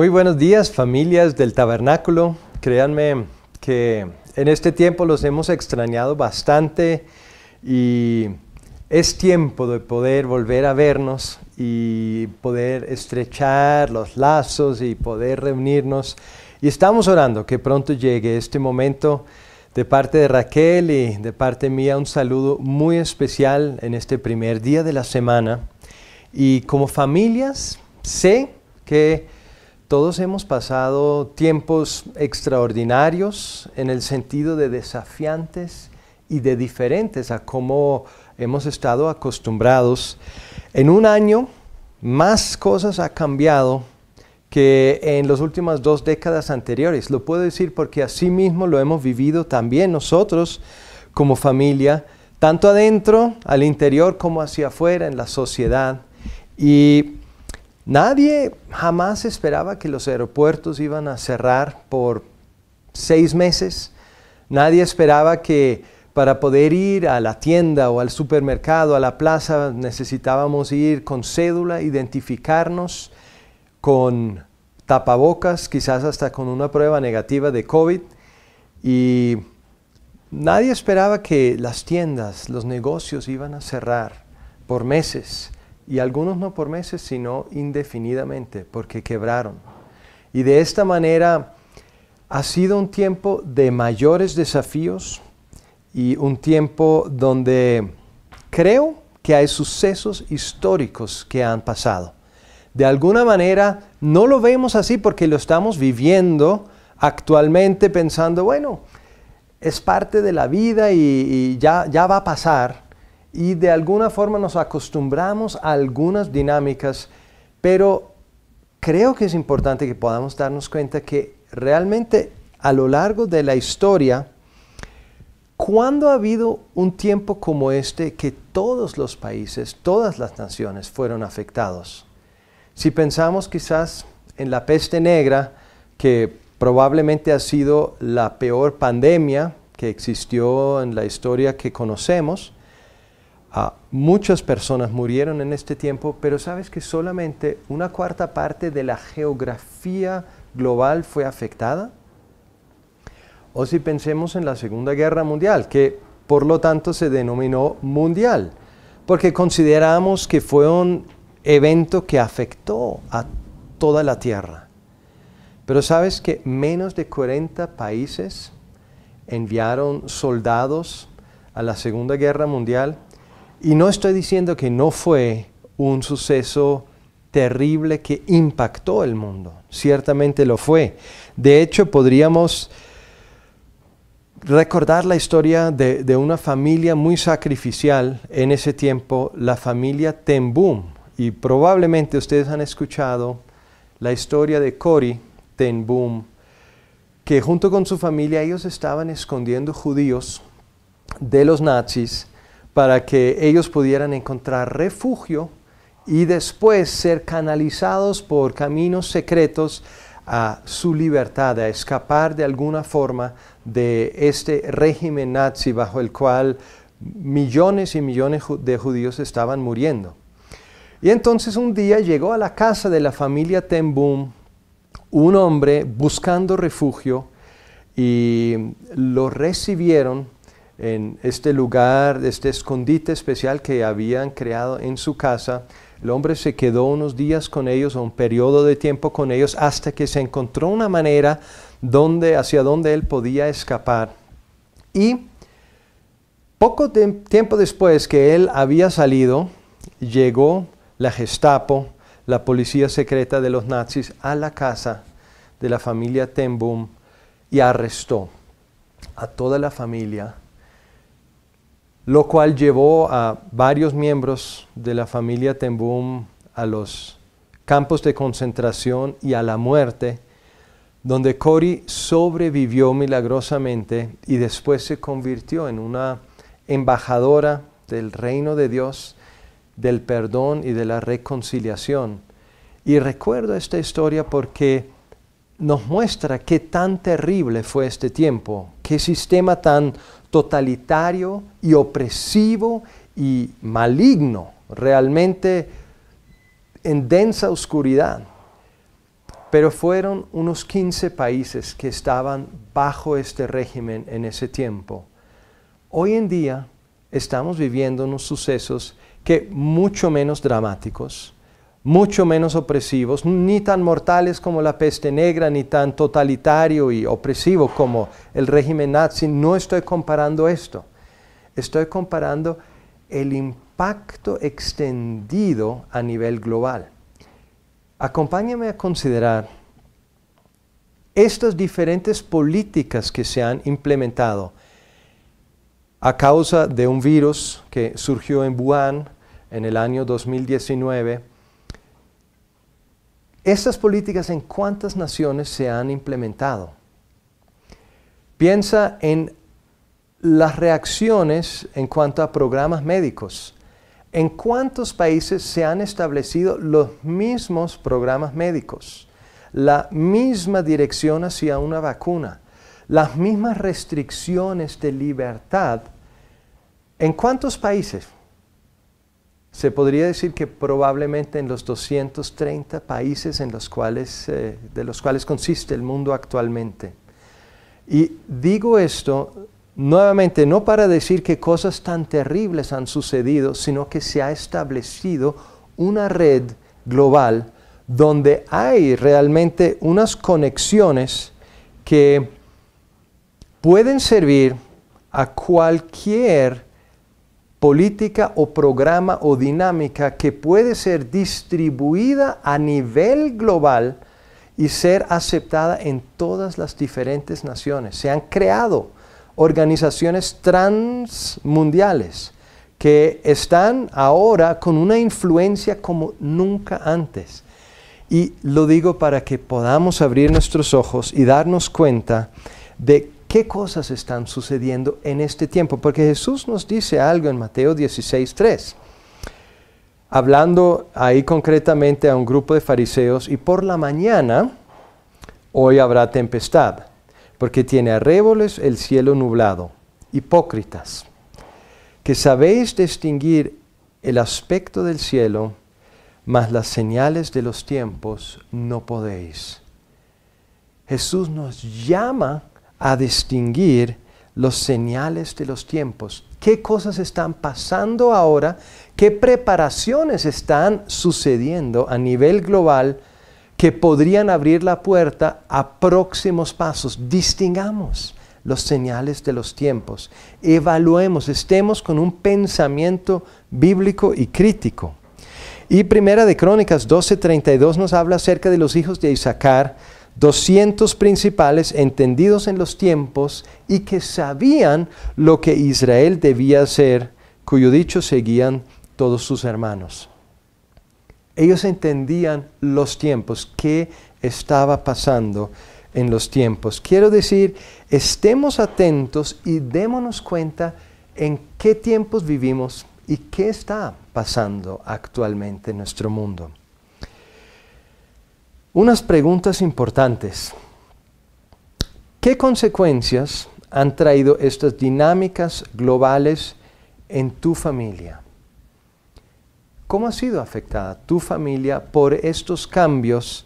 Muy buenos días familias del tabernáculo. Créanme que en este tiempo los hemos extrañado bastante y es tiempo de poder volver a vernos y poder estrechar los lazos y poder reunirnos. Y estamos orando que pronto llegue este momento. De parte de Raquel y de parte mía un saludo muy especial en este primer día de la semana. Y como familias sé que todos hemos pasado tiempos extraordinarios en el sentido de desafiantes y de diferentes a como hemos estado acostumbrados. En un año, más cosas ha cambiado que en las últimas dos décadas anteriores. Lo puedo decir porque así mismo lo hemos vivido también nosotros como familia, tanto adentro, al interior, como hacia afuera, en la sociedad. Y Nadie jamás esperaba que los aeropuertos iban a cerrar por seis meses. Nadie esperaba que para poder ir a la tienda o al supermercado, a la plaza, necesitábamos ir con cédula, identificarnos con tapabocas, quizás hasta con una prueba negativa de COVID. Y nadie esperaba que las tiendas, los negocios iban a cerrar por meses y algunos no por meses, sino indefinidamente, porque quebraron. Y de esta manera ha sido un tiempo de mayores desafíos y un tiempo donde creo que hay sucesos históricos que han pasado. De alguna manera no lo vemos así porque lo estamos viviendo actualmente pensando, bueno, es parte de la vida y, ya, ya va a pasar y de alguna forma nos acostumbramos a algunas dinámicas, pero creo que es importante que podamos darnos cuenta que realmente a lo largo de la historia, ¿cuándo ha habido un tiempo como este que todos los países, todas las naciones fueron afectados? Si pensamos quizás en la peste negra, que probablemente ha sido la peor pandemia que existió en la historia que conocemos, muchas personas murieron en este tiempo, pero sabes que solamente una cuarta parte de la geografía global fue afectada. O si pensemos en la Segunda Guerra Mundial, que por lo tanto se denominó mundial, porque consideramos que fue un evento que afectó a toda la Tierra. Pero sabes que menos de 40 países enviaron soldados a la Segunda Guerra Mundial y no estoy diciendo que no fue un suceso terrible que impactó el mundo. Ciertamente lo fue. De hecho, podríamos recordar la historia de, una familia muy sacrificial en ese tiempo, la familia Tenboom. Y probablemente ustedes han escuchado la historia de Cori Tenboom, que junto con su familia ellos estaban escondiendo judíos de los nazis para que ellos pudieran encontrar refugio y después ser canalizados por caminos secretos a su libertad, a escapar de alguna forma de este régimen nazi bajo el cual millones y millones de judíos estaban muriendo. Y entonces un día llegó a la casa de la familia Ten un hombre buscando refugio y lo recibieron en este lugar, este escondite especial que habían creado en su casa. El hombre se quedó unos días con ellos, un periodo de tiempo con ellos, hasta que se encontró una manera donde, hacia donde él podía escapar. Y poco tiempo después que él había salido, llegó la Gestapo, la policía secreta de los nazis, a la casa de la familia Tenbum y arrestó a toda la familia lo cual llevó a varios miembros de la familia Tembum a los campos de concentración y a la muerte, donde Cori sobrevivió milagrosamente y después se convirtió en una embajadora del reino de Dios, del perdón y de la reconciliación. Y recuerdo esta historia porque nos muestra qué tan terrible fue este tiempo, qué sistema tan totalitario y opresivo y maligno, realmente en densa oscuridad. Pero fueron unos 15 países que estaban bajo este régimen en ese tiempo. Hoy en día estamos viviendo unos sucesos que mucho menos dramáticos, mucho menos opresivos, ni tan mortales como la peste negra, ni tan totalitario y opresivo como el régimen nazi. No estoy comparando esto. Estoy comparando el impacto extendido a nivel global. Acompáñame a considerar estas diferentes políticas que se han implementado a causa de un virus que surgió en Wuhan en el año 2019 estas políticas en cuántas naciones se han implementado. Piensa en las reacciones en cuanto a programas médicos. ¿En cuántos países se han establecido los mismos programas médicos? La misma dirección hacia una vacuna, las mismas restricciones de libertad. ¿En cuántos países? Se podría decir que probablemente en los 230 países en los cuales, eh, de los cuales consiste el mundo actualmente. Y digo esto nuevamente no para decir que cosas tan terribles han sucedido, sino que se ha establecido una red global donde hay realmente unas conexiones que pueden servir a cualquier política o programa o dinámica que puede ser distribuida a nivel global y ser aceptada en todas las diferentes naciones. Se han creado organizaciones transmundiales que están ahora con una influencia como nunca antes. Y lo digo para que podamos abrir nuestros ojos y darnos cuenta de qué cosas están sucediendo en este tiempo, porque Jesús nos dice algo en Mateo 16, 3. hablando ahí concretamente a un grupo de fariseos, y por la mañana hoy habrá tempestad, porque tiene arréboles el cielo nublado, hipócritas, que sabéis distinguir el aspecto del cielo, mas las señales de los tiempos no podéis. Jesús nos llama a distinguir los señales de los tiempos. ¿Qué cosas están pasando ahora? ¿Qué preparaciones están sucediendo a nivel global que podrían abrir la puerta a próximos pasos? Distingamos los señales de los tiempos. Evaluemos, estemos con un pensamiento bíblico y crítico. Y Primera de Crónicas 12:32 nos habla acerca de los hijos de Isaacar, 200 principales entendidos en los tiempos y que sabían lo que Israel debía hacer, cuyo dicho seguían todos sus hermanos. Ellos entendían los tiempos, qué estaba pasando en los tiempos. Quiero decir, estemos atentos y démonos cuenta en qué tiempos vivimos y qué está pasando actualmente en nuestro mundo. Unas preguntas importantes. ¿Qué consecuencias han traído estas dinámicas globales en tu familia? ¿Cómo ha sido afectada tu familia por estos cambios,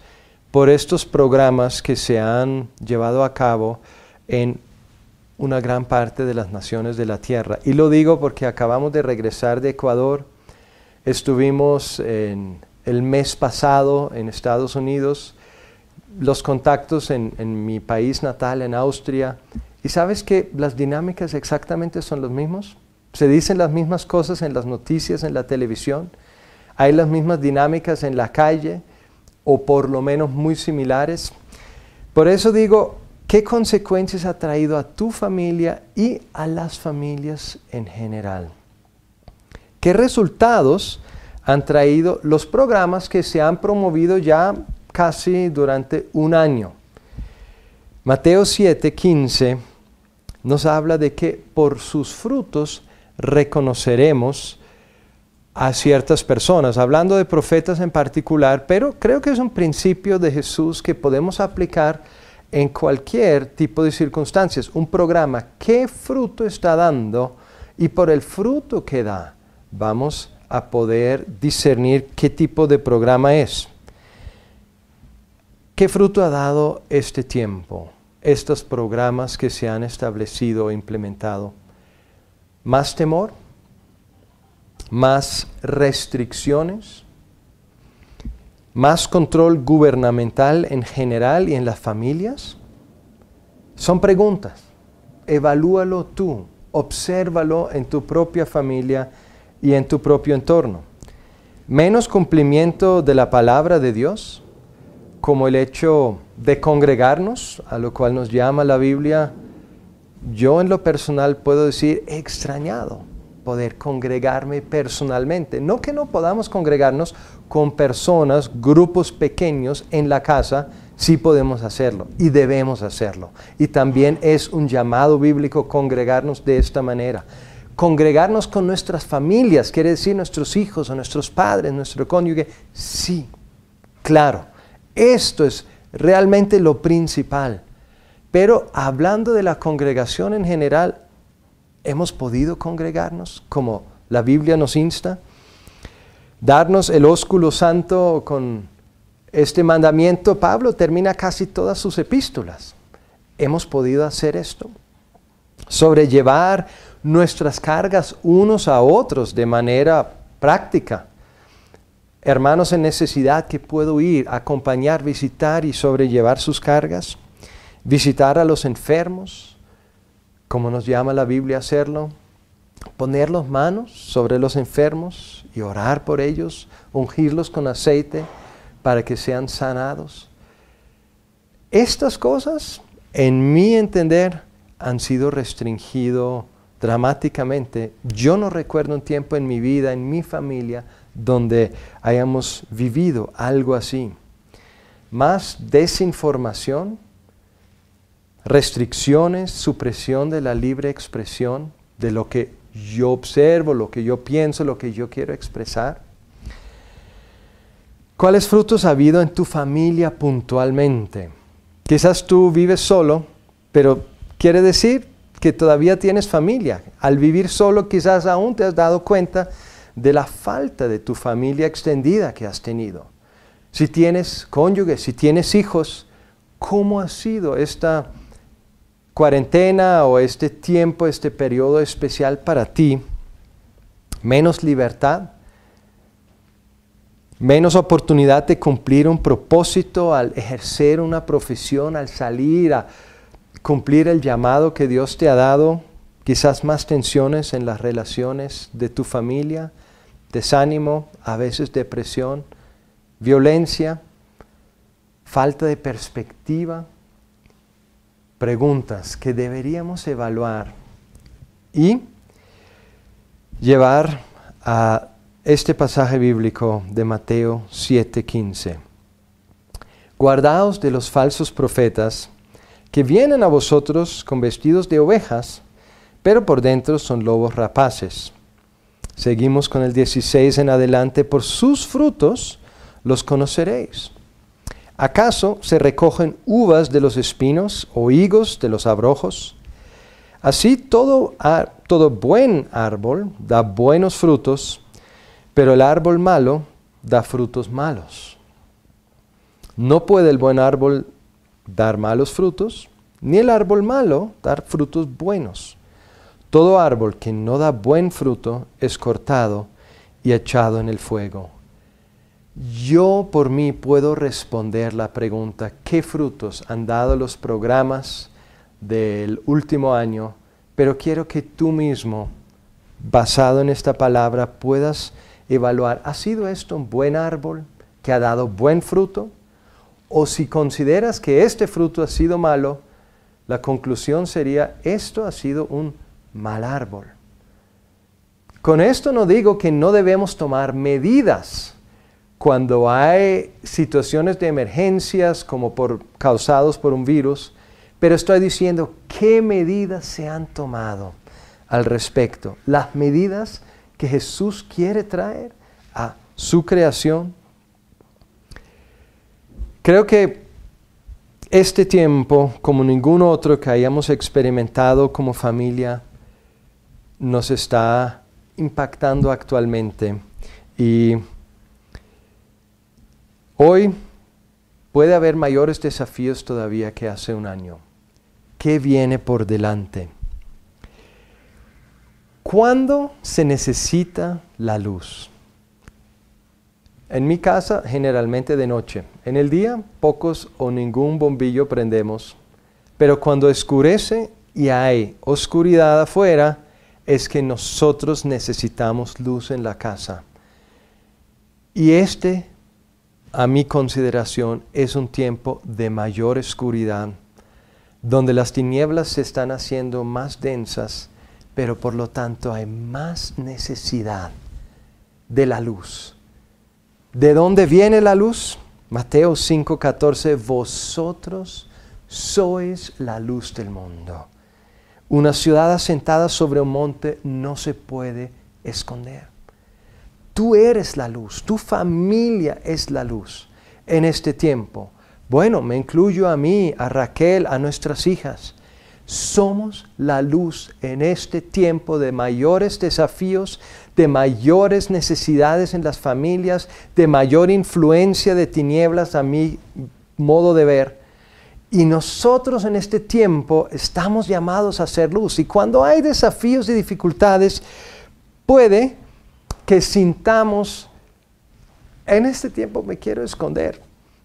por estos programas que se han llevado a cabo en una gran parte de las naciones de la Tierra? Y lo digo porque acabamos de regresar de Ecuador, estuvimos en el mes pasado en Estados Unidos, los contactos en, mi país natal, en Austria, y sabes que las dinámicas exactamente son los mismos. Se dicen las mismas cosas en las noticias, en la televisión, hay las mismas dinámicas en la calle, o por lo menos muy similares. Por eso digo, ¿qué consecuencias ha traído a tu familia y a las familias en general? ¿Qué resultados han traído los programas que se han promovido ya casi durante un año. Mateo 7, 15 nos habla de que por sus frutos reconoceremos a ciertas personas, hablando de profetas en particular, pero creo que es un principio de Jesús que podemos aplicar en cualquier tipo de circunstancias. Un programa, ¿qué fruto está dando? Y por el fruto que da, vamos a poder discernir qué tipo de programa es. ¿Qué fruto ha dado este tiempo, estos programas que se han establecido e implementado? ¿Más temor? ¿Más restricciones? ¿Más control gubernamental en general y en las familias? Son preguntas. Evalúalo tú, obsérvalo en tu propia familia y en tu propio entorno. Menos cumplimiento de la palabra de Dios, como el hecho de congregarnos, a lo cual nos llama la Biblia, yo en lo personal puedo decir extrañado poder congregarme personalmente. No que no podamos congregarnos con personas, grupos pequeños en la casa, sí podemos hacerlo y debemos hacerlo. Y también es un llamado bíblico congregarnos de esta manera. Congregarnos con nuestras familias, quiere decir nuestros hijos o nuestros padres, nuestro cónyuge. Sí, claro, esto es realmente lo principal. Pero hablando de la congregación en general, ¿hemos podido congregarnos como la Biblia nos insta? Darnos el ósculo santo con este mandamiento, Pablo termina casi todas sus epístolas. ¿Hemos podido hacer esto? Sobrellevar nuestras cargas unos a otros de manera práctica. Hermanos en necesidad que puedo ir, acompañar, visitar y sobrellevar sus cargas, visitar a los enfermos, como nos llama la Biblia hacerlo, poner las manos sobre los enfermos y orar por ellos, ungirlos con aceite para que sean sanados. Estas cosas, en mi entender, han sido restringido dramáticamente. Yo no recuerdo un tiempo en mi vida, en mi familia, donde hayamos vivido algo así. Más desinformación, restricciones, supresión de la libre expresión, de lo que yo observo, lo que yo pienso, lo que yo quiero expresar. ¿Cuáles frutos ha habido en tu familia puntualmente? Quizás tú vives solo, pero quiere decir que todavía tienes familia. Al vivir solo quizás aún te has dado cuenta de la falta de tu familia extendida que has tenido. Si tienes cónyuge, si tienes hijos, ¿cómo ha sido esta cuarentena o este tiempo, este periodo especial para ti? Menos libertad, menos oportunidad de cumplir un propósito al ejercer una profesión, al salir a cumplir el llamado que Dios te ha dado, quizás más tensiones en las relaciones de tu familia, desánimo, a veces depresión, violencia, falta de perspectiva, preguntas que deberíamos evaluar y llevar a este pasaje bíblico de Mateo 7:15. Guardaos de los falsos profetas, que vienen a vosotros con vestidos de ovejas, pero por dentro son lobos rapaces. Seguimos con el 16 en adelante, por sus frutos los conoceréis. ¿Acaso se recogen uvas de los espinos o higos de los abrojos? Así todo, todo buen árbol da buenos frutos, pero el árbol malo da frutos malos. No puede el buen árbol dar malos frutos, ni el árbol malo dar frutos buenos. Todo árbol que no da buen fruto es cortado y echado en el fuego. Yo por mí puedo responder la pregunta, ¿qué frutos han dado los programas del último año? Pero quiero que tú mismo, basado en esta palabra, puedas evaluar, ¿ha sido esto un buen árbol que ha dado buen fruto? O si consideras que este fruto ha sido malo, la conclusión sería, esto ha sido un mal árbol. Con esto no digo que no debemos tomar medidas cuando hay situaciones de emergencias como por, causados por un virus, pero estoy diciendo qué medidas se han tomado al respecto. Las medidas que Jesús quiere traer a su creación Creo que este tiempo, como ningún otro que hayamos experimentado como familia, nos está impactando actualmente. Y hoy puede haber mayores desafíos todavía que hace un año. ¿Qué viene por delante? ¿Cuándo se necesita la luz? En mi casa generalmente de noche. En el día pocos o ningún bombillo prendemos. Pero cuando escurece y hay oscuridad afuera, es que nosotros necesitamos luz en la casa. Y este, a mi consideración, es un tiempo de mayor oscuridad, donde las tinieblas se están haciendo más densas, pero por lo tanto hay más necesidad de la luz ¿De dónde viene la luz? Mateo 5:14, vosotros sois la luz del mundo. Una ciudad asentada sobre un monte no se puede esconder. Tú eres la luz, tu familia es la luz en este tiempo. Bueno, me incluyo a mí, a Raquel, a nuestras hijas. Somos la luz en este tiempo de mayores desafíos, de mayores necesidades en las familias, de mayor influencia de tinieblas a mi modo de ver. Y nosotros en este tiempo estamos llamados a ser luz. Y cuando hay desafíos y dificultades, puede que sintamos, en este tiempo me quiero esconder,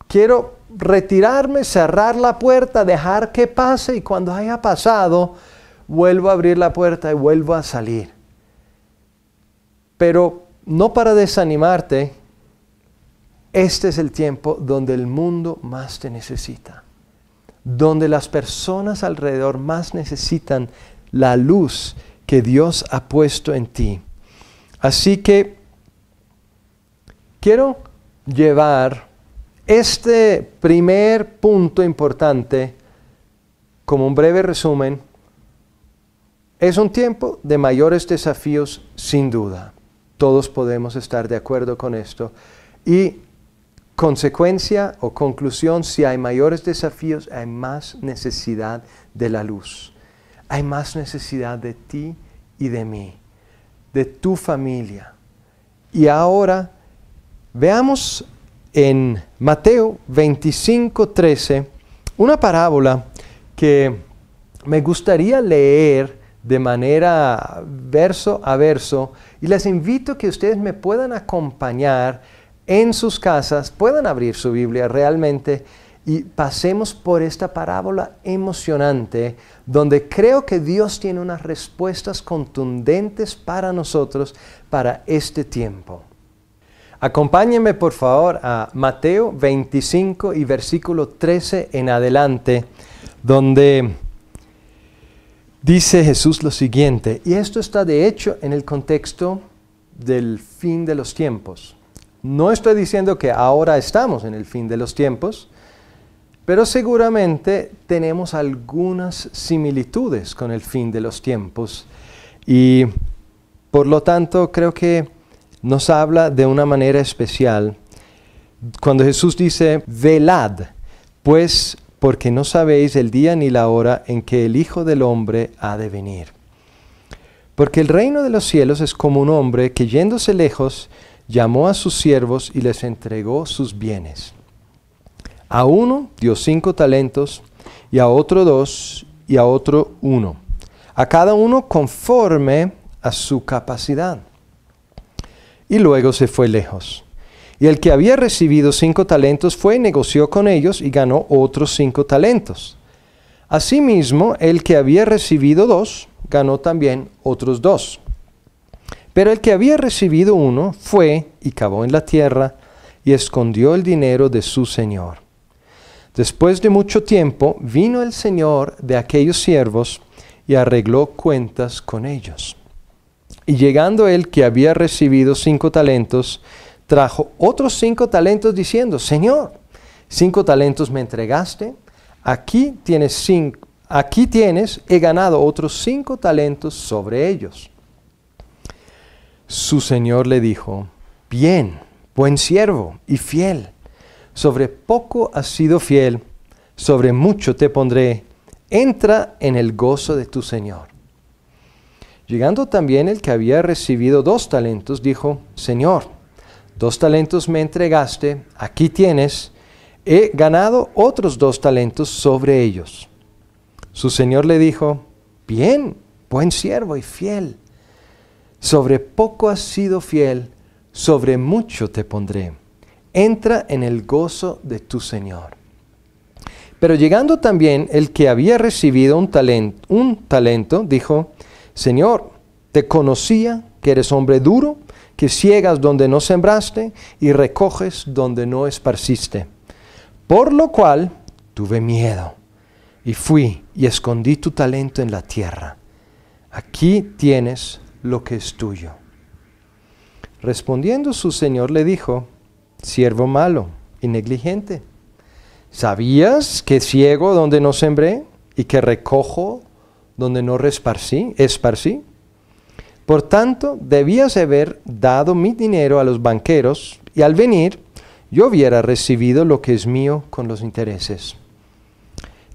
quiero retirarme, cerrar la puerta, dejar que pase y cuando haya pasado, vuelvo a abrir la puerta y vuelvo a salir. Pero no para desanimarte, este es el tiempo donde el mundo más te necesita, donde las personas alrededor más necesitan la luz que Dios ha puesto en ti. Así que quiero llevar este primer punto importante como un breve resumen. Es un tiempo de mayores desafíos sin duda. Todos podemos estar de acuerdo con esto. Y consecuencia o conclusión, si hay mayores desafíos, hay más necesidad de la luz. Hay más necesidad de ti y de mí, de tu familia. Y ahora veamos en Mateo 25, 13, una parábola que me gustaría leer de manera verso a verso y les invito a que ustedes me puedan acompañar en sus casas, puedan abrir su Biblia realmente y pasemos por esta parábola emocionante donde creo que Dios tiene unas respuestas contundentes para nosotros para este tiempo. Acompáñenme por favor a Mateo 25 y versículo 13 en adelante, donde dice Jesús lo siguiente, y esto está de hecho en el contexto del fin de los tiempos. No estoy diciendo que ahora estamos en el fin de los tiempos, pero seguramente tenemos algunas similitudes con el fin de los tiempos. Y por lo tanto creo que nos habla de una manera especial. Cuando Jesús dice, velad, pues porque no sabéis el día ni la hora en que el Hijo del Hombre ha de venir. Porque el reino de los cielos es como un hombre que yéndose lejos, llamó a sus siervos y les entregó sus bienes. A uno dio cinco talentos, y a otro dos, y a otro uno. A cada uno conforme a su capacidad. Y luego se fue lejos. Y el que había recibido cinco talentos fue negoció con ellos y ganó otros cinco talentos. Asimismo, el que había recibido dos, ganó también otros dos. Pero el que había recibido uno fue y cavó en la tierra y escondió el dinero de su señor. Después de mucho tiempo vino el señor de aquellos siervos y arregló cuentas con ellos. Y llegando el que había recibido cinco talentos, trajo otros cinco talentos diciendo, Señor, cinco talentos me entregaste, aquí tienes, cinco, aquí tienes, he ganado otros cinco talentos sobre ellos. Su Señor le dijo, bien, buen siervo y fiel, sobre poco has sido fiel, sobre mucho te pondré, entra en el gozo de tu Señor. Llegando también el que había recibido dos talentos, dijo, Señor, dos talentos me entregaste, aquí tienes, he ganado otros dos talentos sobre ellos. Su señor le dijo, bien, buen siervo y fiel, sobre poco has sido fiel, sobre mucho te pondré. Entra en el gozo de tu señor. Pero llegando también el que había recibido un talento, un talento dijo, Señor, te conocía eres hombre duro, que ciegas donde no sembraste y recoges donde no esparciste. Por lo cual tuve miedo y fui y escondí tu talento en la tierra. Aquí tienes lo que es tuyo. Respondiendo su señor le dijo, siervo malo y negligente, ¿sabías que ciego donde no sembré y que recojo donde no esparcí? esparcí? Por tanto, debíase haber dado mi dinero a los banqueros y al venir yo hubiera recibido lo que es mío con los intereses.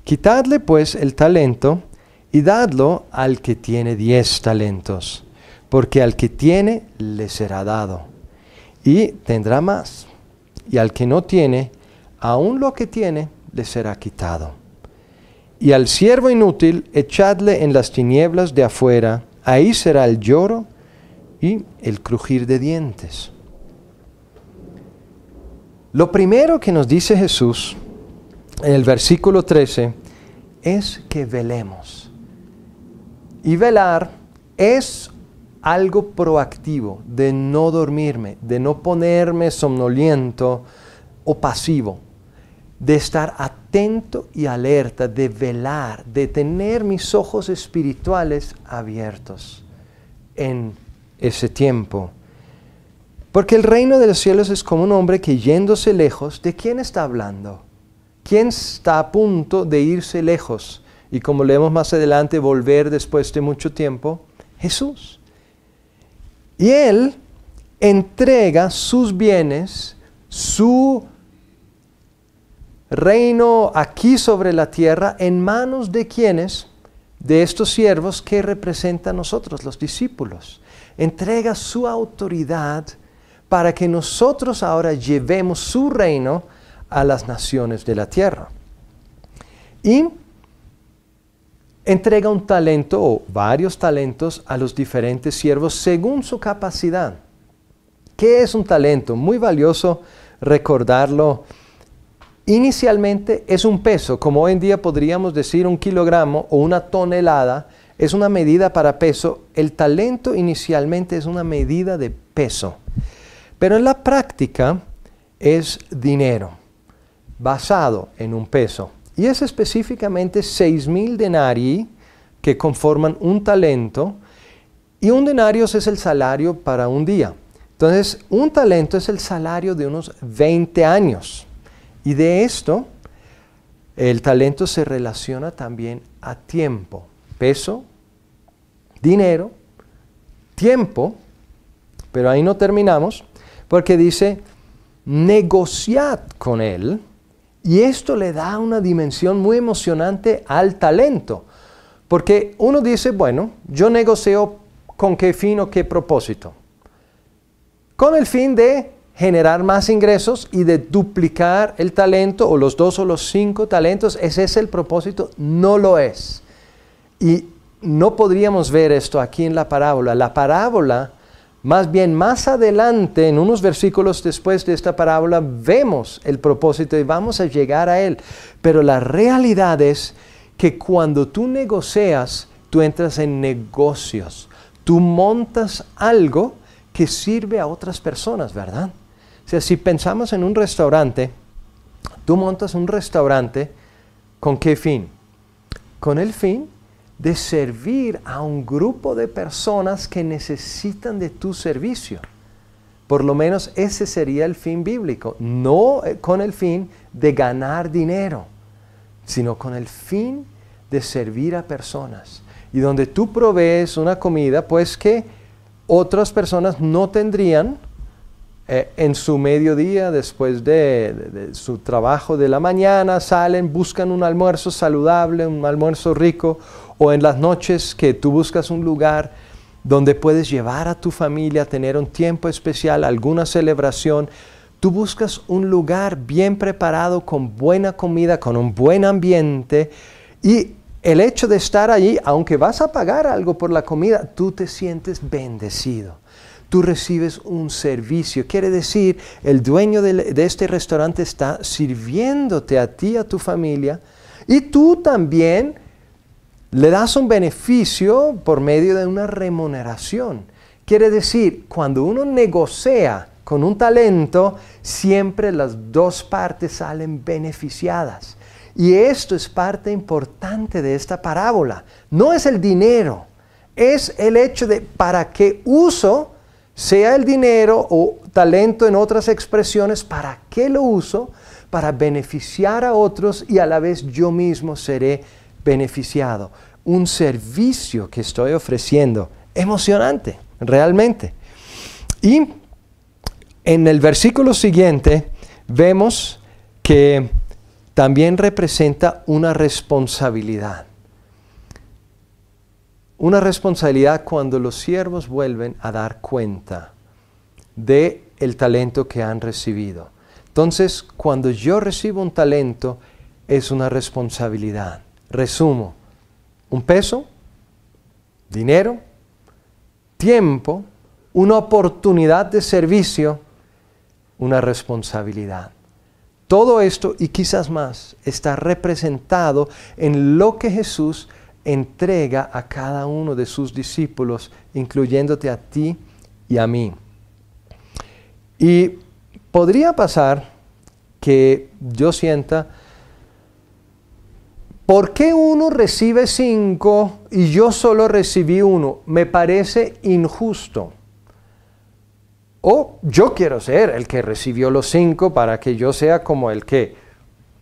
Quitadle pues el talento y dadlo al que tiene diez talentos, porque al que tiene le será dado y tendrá más, y al que no tiene, aún lo que tiene le será quitado. Y al siervo inútil echadle en las tinieblas de afuera, Ahí será el lloro y el crujir de dientes. Lo primero que nos dice Jesús en el versículo 13 es que velemos. Y velar es algo proactivo de no dormirme, de no ponerme somnoliento o pasivo, de estar atento atento y alerta, de velar, de tener mis ojos espirituales abiertos en ese tiempo. Porque el reino de los cielos es como un hombre que yéndose lejos, ¿de quién está hablando? ¿Quién está a punto de irse lejos? Y como leemos más adelante, volver después de mucho tiempo, Jesús. Y Él entrega sus bienes, su reino aquí sobre la tierra en manos de quienes, de estos siervos que representan nosotros, los discípulos. Entrega su autoridad para que nosotros ahora llevemos su reino a las naciones de la tierra. Y entrega un talento o varios talentos a los diferentes siervos según su capacidad. ¿Qué es un talento? Muy valioso recordarlo Inicialmente es un peso, como hoy en día podríamos decir un kilogramo o una tonelada, es una medida para peso. El talento inicialmente es una medida de peso, pero en la práctica es dinero basado en un peso. Y es específicamente mil denarii que conforman un talento y un denario es el salario para un día. Entonces, un talento es el salario de unos 20 años. Y de esto, el talento se relaciona también a tiempo, peso, dinero, tiempo, pero ahí no terminamos, porque dice, negociad con él, y esto le da una dimensión muy emocionante al talento, porque uno dice, bueno, yo negocio con qué fin o qué propósito, con el fin de generar más ingresos y de duplicar el talento o los dos o los cinco talentos. ¿Ese es el propósito? No lo es. Y no podríamos ver esto aquí en la parábola. La parábola, más bien más adelante, en unos versículos después de esta parábola, vemos el propósito y vamos a llegar a él. Pero la realidad es que cuando tú negocias, tú entras en negocios. Tú montas algo que sirve a otras personas, ¿verdad? O sea, si pensamos en un restaurante, tú montas un restaurante con qué fin? Con el fin de servir a un grupo de personas que necesitan de tu servicio. Por lo menos ese sería el fin bíblico, no eh, con el fin de ganar dinero, sino con el fin de servir a personas. Y donde tú provees una comida, pues que otras personas no tendrían, eh, en su mediodía, después de, de, su trabajo de la mañana, salen, buscan un almuerzo saludable, un almuerzo rico, o en las noches que tú buscas un lugar donde puedes llevar a tu familia, tener un tiempo especial, alguna celebración. Tú buscas un lugar bien preparado, con buena comida, con un buen ambiente, y el hecho de estar allí, aunque vas a pagar algo por la comida, tú te sientes bendecido tú recibes un servicio. Quiere decir, el dueño de, este restaurante está sirviéndote a ti, a tu familia, y tú también le das un beneficio por medio de una remuneración. Quiere decir, cuando uno negocia con un talento, siempre las dos partes salen beneficiadas. Y esto es parte importante de esta parábola. No es el dinero, es el hecho de para qué uso sea el dinero o talento en otras expresiones, ¿para qué lo uso? Para beneficiar a otros y a la vez yo mismo seré beneficiado. Un servicio que estoy ofreciendo. Emocionante, realmente. Y en el versículo siguiente vemos que también representa una responsabilidad una responsabilidad cuando los siervos vuelven a dar cuenta de el talento que han recibido. Entonces, cuando yo recibo un talento, es una responsabilidad. Resumo, un peso, dinero, tiempo, una oportunidad de servicio, una responsabilidad. Todo esto y quizás más está representado en lo que Jesús entrega a cada uno de sus discípulos, incluyéndote a ti y a mí. Y podría pasar que yo sienta, ¿por qué uno recibe cinco y yo solo recibí uno? Me parece injusto. O yo quiero ser el que recibió los cinco para que yo sea como el que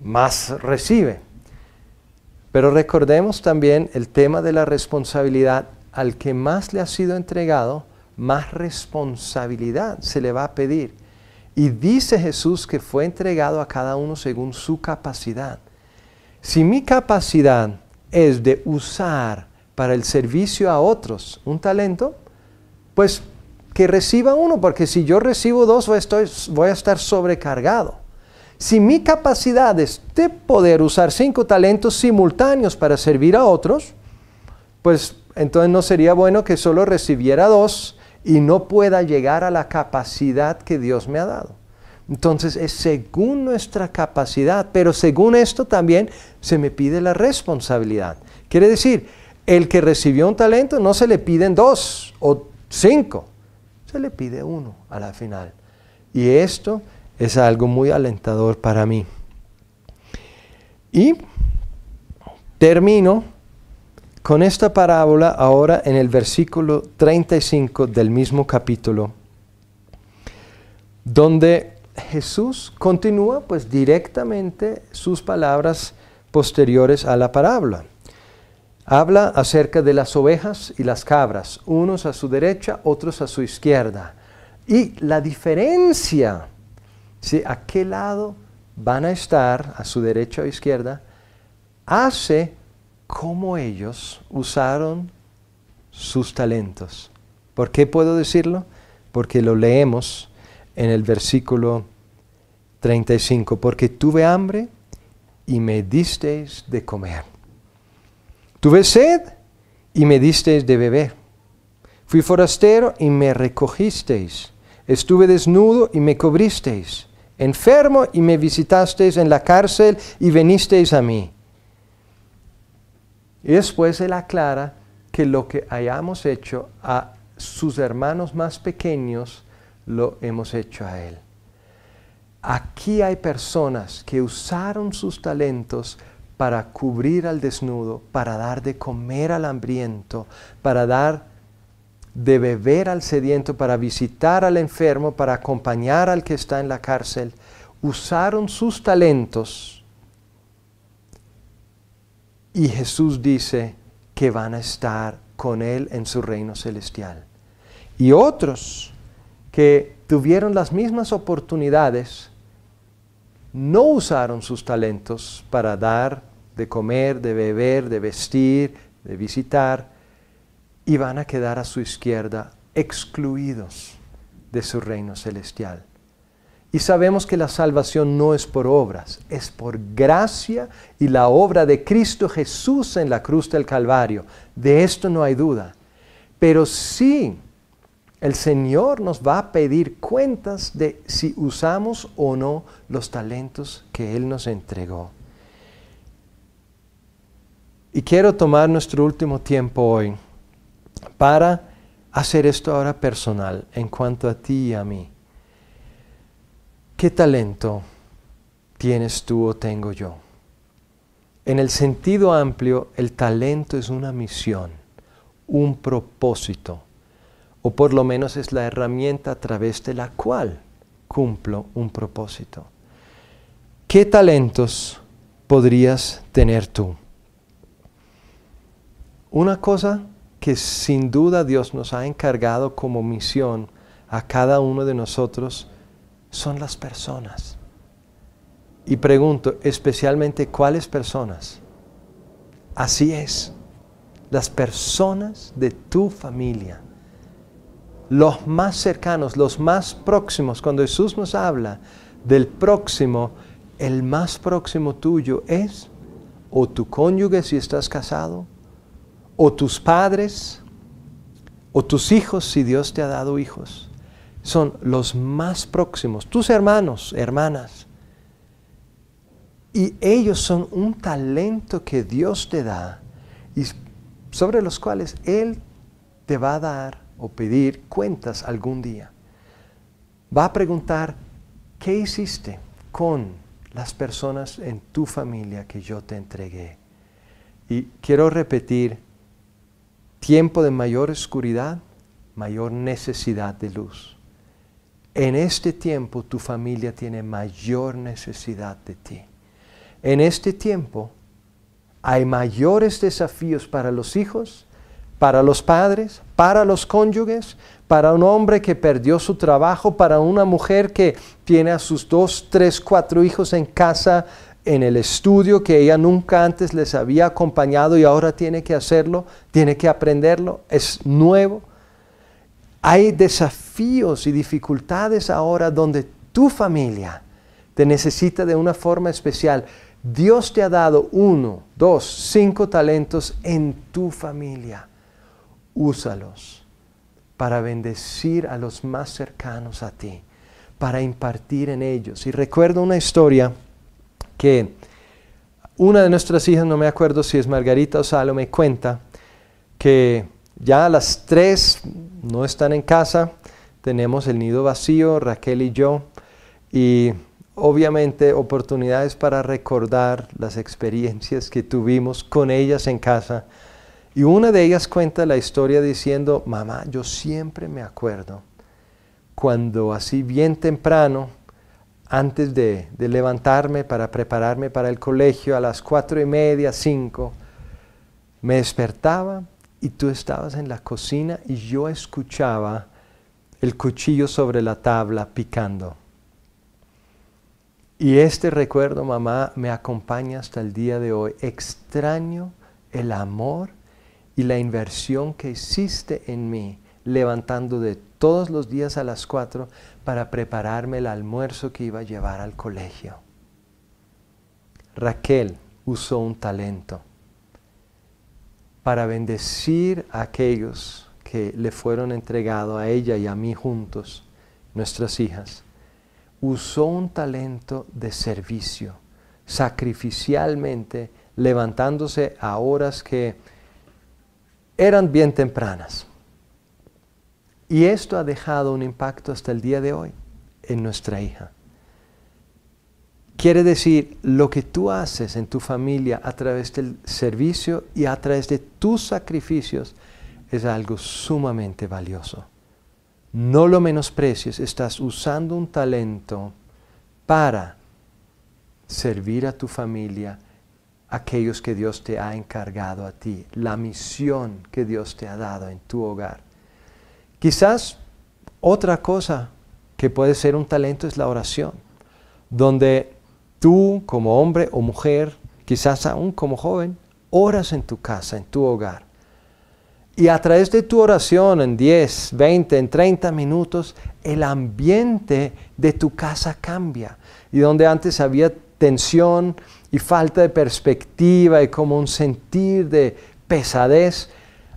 más recibe. Pero recordemos también el tema de la responsabilidad. Al que más le ha sido entregado, más responsabilidad se le va a pedir. Y dice Jesús que fue entregado a cada uno según su capacidad. Si mi capacidad es de usar para el servicio a otros un talento, pues que reciba uno, porque si yo recibo dos voy a, estar sobrecargado. Si mi capacidad es de poder usar cinco talentos simultáneos para servir a otros, pues entonces no sería bueno que solo recibiera dos y no pueda llegar a la capacidad que Dios me ha dado. Entonces es según nuestra capacidad, pero según esto también se me pide la responsabilidad. Quiere decir, el que recibió un talento no se le piden dos o cinco, se le pide uno a la final. Y esto es algo muy alentador para mí. Y termino con esta parábola ahora en el versículo 35 del mismo capítulo, donde Jesús continúa pues directamente sus palabras posteriores a la parábola. Habla acerca de las ovejas y las cabras, unos a su derecha, otros a su izquierda. Y la diferencia si a qué lado van a estar, a su derecha o izquierda, hace como ellos usaron sus talentos. ¿Por qué puedo decirlo? Porque lo leemos en el versículo 35, porque tuve hambre y me disteis de comer. Tuve sed y me disteis de beber. Fui forastero y me recogisteis. Estuve desnudo y me cobristeis enfermo y me visitasteis en la cárcel y venisteis a mí. Y después él aclara que lo que hayamos hecho a sus hermanos más pequeños, lo hemos hecho a él. Aquí hay personas que usaron sus talentos para cubrir al desnudo, para dar de comer al hambriento, para dar de beber al sediento, para visitar al enfermo, para acompañar al que está en la cárcel, usaron sus talentos. Y Jesús dice que van a estar con Él en su reino celestial. Y otros que tuvieron las mismas oportunidades, no usaron sus talentos para dar, de comer, de beber, de vestir, de visitar, y van a quedar a su izquierda excluidos de su reino celestial. Y sabemos que la salvación no es por obras, es por gracia y la obra de Cristo Jesús en la cruz del Calvario. De esto no hay duda. Pero sí, el Señor nos va a pedir cuentas de si usamos o no los talentos que Él nos entregó. Y quiero tomar nuestro último tiempo hoy para hacer esto ahora personal en cuanto a ti y a mí. ¿Qué talento tienes tú o tengo yo? En el sentido amplio, el talento es una misión, un propósito, o por lo menos es la herramienta a través de la cual cumplo un propósito. ¿Qué talentos podrías tener tú? Una cosa que sin duda Dios nos ha encargado como misión a cada uno de nosotros son las personas. Y pregunto especialmente cuáles personas. Así es, las personas de tu familia, los más cercanos, los más próximos. Cuando Jesús nos habla del próximo, el más próximo tuyo es o tu cónyuge si estás casado, o tus padres, o tus hijos, si Dios te ha dado hijos, son los más próximos, tus hermanos, hermanas. Y ellos son un talento que Dios te da y sobre los cuales Él te va a dar o pedir cuentas algún día. Va a preguntar, ¿qué hiciste con las personas en tu familia que yo te entregué? Y quiero repetir, tiempo de mayor oscuridad, mayor necesidad de luz. En este tiempo tu familia tiene mayor necesidad de ti. En este tiempo hay mayores desafíos para los hijos, para los padres, para los cónyuges, para un hombre que perdió su trabajo, para una mujer que tiene a sus dos, tres, cuatro hijos en casa en el estudio que ella nunca antes les había acompañado y ahora tiene que hacerlo, tiene que aprenderlo, es nuevo. Hay desafíos y dificultades ahora donde tu familia te necesita de una forma especial. Dios te ha dado uno, dos, cinco talentos en tu familia. Úsalos para bendecir a los más cercanos a ti, para impartir en ellos. Y recuerdo una historia que una de nuestras hijas, no me acuerdo si es Margarita o Salome, cuenta que ya a las tres no están en casa, tenemos el nido vacío, Raquel y yo, y obviamente oportunidades para recordar las experiencias que tuvimos con ellas en casa. Y una de ellas cuenta la historia diciendo, mamá, yo siempre me acuerdo cuando así bien temprano antes de, levantarme para prepararme para el colegio a las cuatro y media, cinco, me despertaba y tú estabas en la cocina y yo escuchaba el cuchillo sobre la tabla picando. Y este recuerdo, mamá, me acompaña hasta el día de hoy. Extraño el amor y la inversión que hiciste en mí, levantando de todos los días a las cuatro para prepararme el almuerzo que iba a llevar al colegio. Raquel usó un talento para bendecir a aquellos que le fueron entregados a ella y a mí juntos, nuestras hijas. Usó un talento de servicio, sacrificialmente, levantándose a horas que eran bien tempranas y esto ha dejado un impacto hasta el día de hoy en nuestra hija. Quiere decir, lo que tú haces en tu familia a través del servicio y a través de tus sacrificios es algo sumamente valioso. No lo menosprecies, estás usando un talento para servir a tu familia, aquellos que Dios te ha encargado a ti, la misión que Dios te ha dado en tu hogar. Quizás otra cosa que puede ser un talento es la oración, donde tú como hombre o mujer, quizás aún como joven, oras en tu casa, en tu hogar. Y a través de tu oración en 10, 20, en 30 minutos, el ambiente de tu casa cambia. Y donde antes había tensión y falta de perspectiva y como un sentir de pesadez,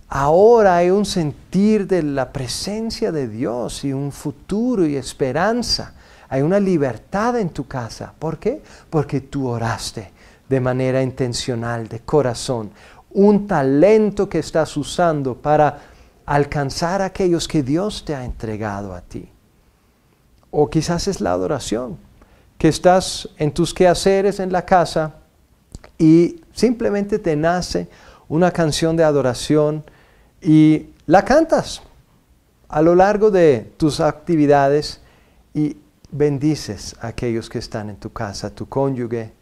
Ahora hay un sentir de la presencia de Dios y un futuro y esperanza. Hay una libertad en tu casa. ¿Por qué? Porque tú oraste de manera intencional, de corazón. Un talento que estás usando para alcanzar a aquellos que Dios te ha entregado a ti. O quizás es la adoración, que estás en tus quehaceres en la casa y simplemente te nace una canción de adoración y la cantas a lo largo de tus actividades y bendices a aquellos que están en tu casa, a tu cónyuge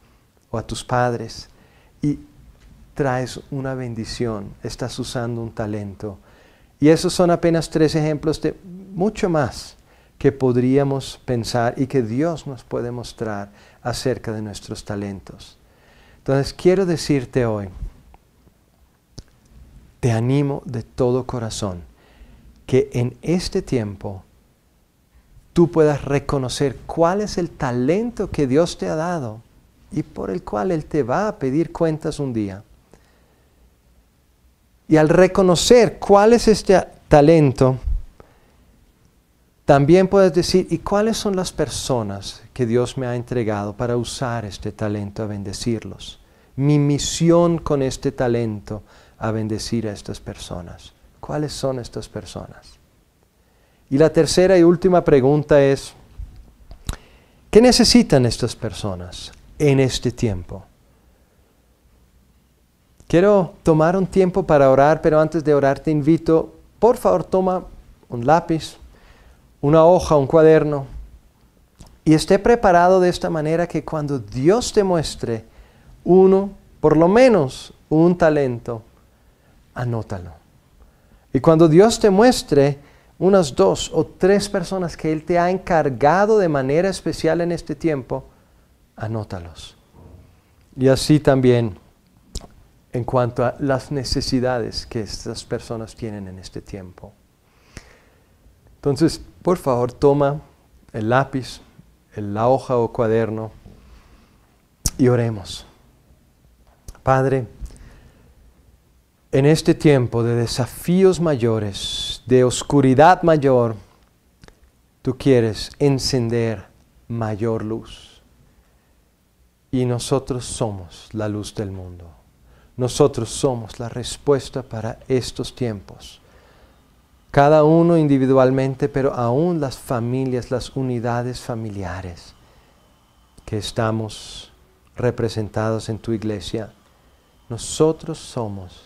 o a tus padres y traes una bendición, estás usando un talento. Y esos son apenas tres ejemplos de mucho más que podríamos pensar y que Dios nos puede mostrar acerca de nuestros talentos. Entonces quiero decirte hoy, te animo de todo corazón que en este tiempo tú puedas reconocer cuál es el talento que Dios te ha dado y por el cual Él te va a pedir cuentas un día. Y al reconocer cuál es este talento, también puedes decir, ¿y cuáles son las personas que Dios me ha entregado para usar este talento a bendecirlos? Mi misión con este talento a bendecir a estas personas. ¿Cuáles son estas personas? Y la tercera y última pregunta es, ¿qué necesitan estas personas en este tiempo? Quiero tomar un tiempo para orar, pero antes de orar te invito, por favor toma un lápiz, una hoja, un cuaderno, y esté preparado de esta manera que cuando Dios te muestre uno, por lo menos un talento, anótalo. Y cuando Dios te muestre unas dos o tres personas que Él te ha encargado de manera especial en este tiempo, anótalos. Y así también en cuanto a las necesidades que estas personas tienen en este tiempo. Entonces, por favor, toma el lápiz, la hoja o cuaderno y oremos. Padre, en este tiempo de desafíos mayores, de oscuridad mayor, tú quieres encender mayor luz. Y nosotros somos la luz del mundo. Nosotros somos la respuesta para estos tiempos. Cada uno individualmente, pero aún las familias, las unidades familiares que estamos representados en tu iglesia. Nosotros somos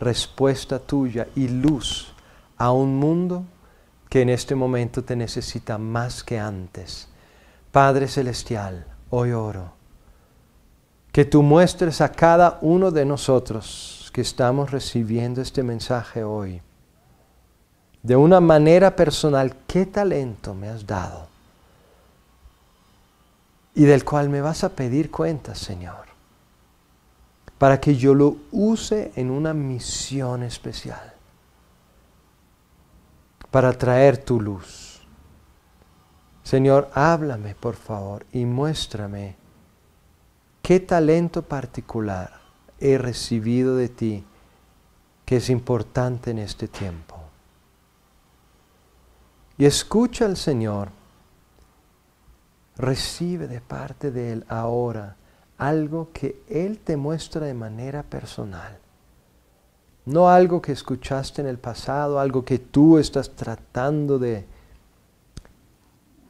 respuesta tuya y luz a un mundo que en este momento te necesita más que antes. Padre Celestial, hoy oro, que tú muestres a cada uno de nosotros que estamos recibiendo este mensaje hoy, de una manera personal, qué talento me has dado y del cual me vas a pedir cuentas, Señor para que yo lo use en una misión especial, para traer tu luz. Señor, háblame por favor y muéstrame qué talento particular he recibido de ti que es importante en este tiempo. Y escucha al Señor, recibe de parte de Él ahora algo que Él te muestra de manera personal. No algo que escuchaste en el pasado, algo que tú estás tratando de,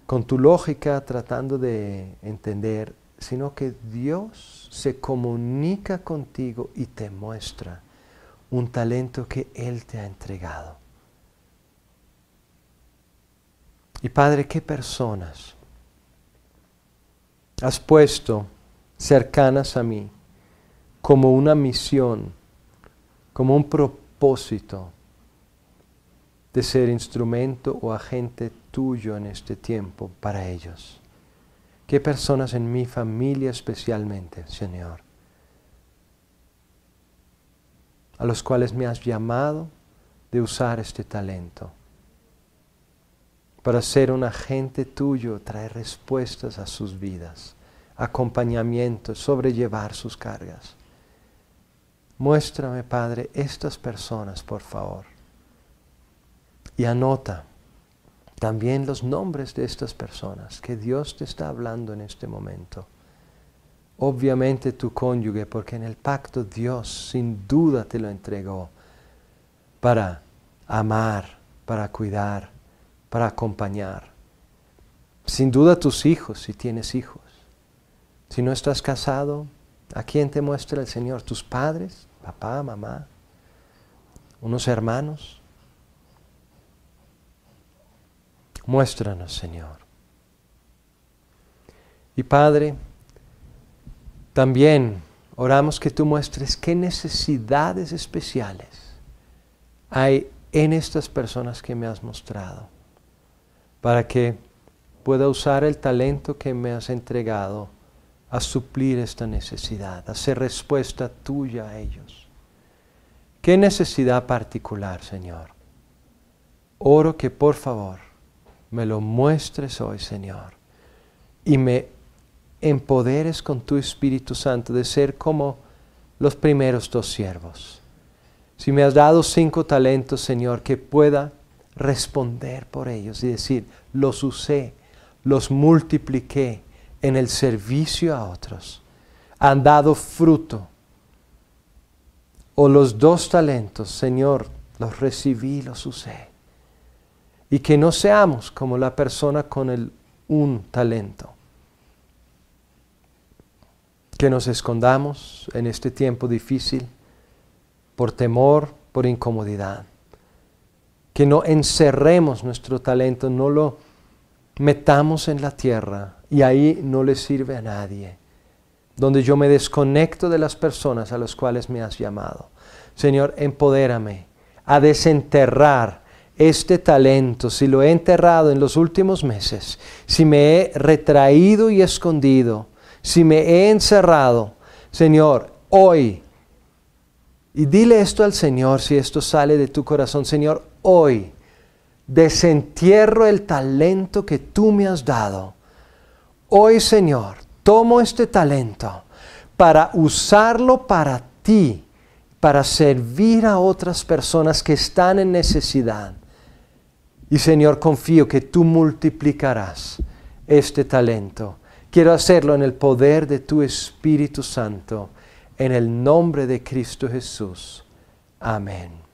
con tu lógica, tratando de entender, sino que Dios se comunica contigo y te muestra un talento que Él te ha entregado. Y Padre, ¿qué personas has puesto cercanas a mí, como una misión, como un propósito de ser instrumento o agente tuyo en este tiempo para ellos. ¿Qué personas en mi familia especialmente, Señor? A los cuales me has llamado de usar este talento para ser un agente tuyo, traer respuestas a sus vidas acompañamiento, sobrellevar sus cargas. Muéstrame, Padre, estas personas, por favor. Y anota también los nombres de estas personas que Dios te está hablando en este momento. Obviamente tu cónyuge, porque en el pacto Dios sin duda te lo entregó para amar, para cuidar, para acompañar. Sin duda tus hijos, si tienes hijos. Si no estás casado, ¿a quién te muestra el Señor? ¿Tus padres? ¿Papá, mamá? ¿Unos hermanos? Muéstranos, Señor. Y Padre, también oramos que tú muestres qué necesidades especiales hay en estas personas que me has mostrado, para que pueda usar el talento que me has entregado a suplir esta necesidad, a ser respuesta tuya a ellos. ¿Qué necesidad particular, Señor? Oro que por favor me lo muestres hoy, Señor, y me empoderes con tu Espíritu Santo de ser como los primeros dos siervos. Si me has dado cinco talentos, Señor, que pueda responder por ellos y decir, los usé, los multipliqué, en el servicio a otros, han dado fruto. O los dos talentos, Señor, los recibí, los usé. Y que no seamos como la persona con el un talento. Que nos escondamos en este tiempo difícil por temor, por incomodidad. Que no encerremos nuestro talento, no lo metamos en la tierra y ahí no le sirve a nadie, donde yo me desconecto de las personas a las cuales me has llamado. Señor, empodérame a desenterrar este talento, si lo he enterrado en los últimos meses, si me he retraído y escondido, si me he encerrado, Señor, hoy, y dile esto al Señor si esto sale de tu corazón, Señor, hoy desentierro el talento que tú me has dado. Hoy, Señor, tomo este talento para usarlo para ti, para servir a otras personas que están en necesidad. Y Señor, confío que tú multiplicarás este talento. Quiero hacerlo en el poder de tu Espíritu Santo, en el nombre de Cristo Jesús. Amén.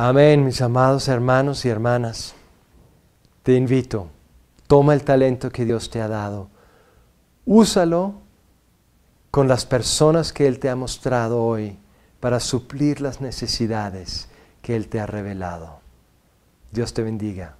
Amén, mis amados hermanos y hermanas. Te invito, toma el talento que Dios te ha dado, úsalo con las personas que Él te ha mostrado hoy para suplir las necesidades que Él te ha revelado. Dios te bendiga.